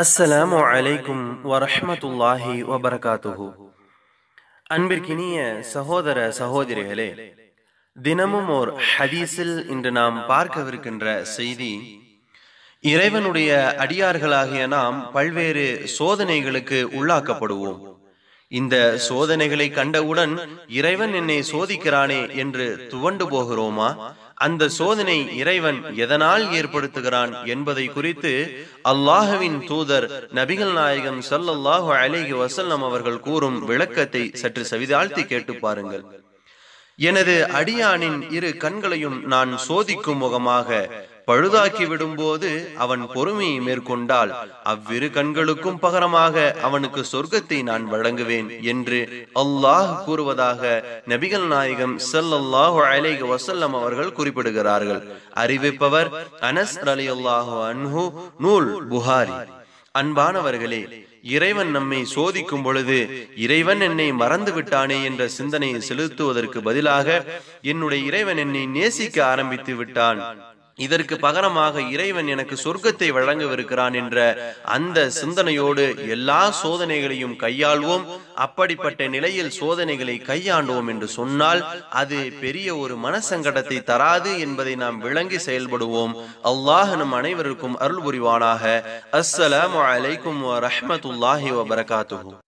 அஸ்ஸலாம் அலைக்கும் வரஹமத்துல்லாஹி வபரகாத்துஹு அன்பிற்கினிய சகோதர சகோதரிகளே தினமும் ஓர் ஹதீஸில் இன்று நாம் பார்க்கவிருக்கின்ற செய்தி இறைவனுடைய அடியார்களாகிய நாம் பல்வேறு சோதனைகளுக்கு உள்ளாக்கப்படுவோம் இந்த சோதனைகளை கண்டவுடன் இறைவன் என்னை சோதிக்கிறானே என்று துவண்டு போகிறோமா அந்த சோதனை இறைவன் எதனால் ஏற்படுத்துகிறான் என்பதை குறித்து அல்லாஹுவின் தூதர் நபிகள் நாயகம் சல்லாஹு அலிஹி வசல்லம் அவர்கள் கூறும் விளக்கத்தை சற்று சவிதாழ்த்தி கேட்டு பாருங்கள் எனது அடியானின் இரு கண்களையும் நான் சோதிக்கும் முகமாக பழுதாக்கி விடும்போது அவன் பொறுமையை மேற்கொண்டால் அவ்விரு கண்களுக்கும் பகரமாக அவனுக்கு சொர்க்கத்தை நான் வழங்குவேன் என்று அல்லாஹ் கூறுவதாக நபிகள் நாயகம் வசல்லம் அவர்கள் குறிப்பிடுகிறார்கள் அறிவிப்பவர் அனஸ் அலி அல்லாஹு அன்ஹு நூல் புகாரி அன்பானவர்களே இறைவன் நம்மை சோதிக்கும் பொழுது இறைவன் என்னை மறந்து விட்டானே என்ற சிந்தனையை செலுத்துவதற்கு பதிலாக என்னுடைய இறைவன் என்னை நேசிக்க ஆரம்பித்து விட்டான் இதற்கு பகரமாக இறைவன் எனக்கு சொர்க்கத்தை வழங்கவிருக்கிறான் என்ற அந்த சிந்தனையோடு எல்லா சோதனைகளையும் கையாள்வோம் அப்படிப்பட்ட நிலையில் சோதனைகளை கையாண்டுவோம் என்று சொன்னால் அது பெரிய ஒரு மனசங்கடத்தை தராது என்பதை நாம் விளங்கி செயல்படுவோம் அல்லாஹ் நம் அனைவருக்கும் அருள் புரிவானாக அஸ்ஸலாம் அலைக்கும் வரமத்துல்லாஹி வபரகாத்து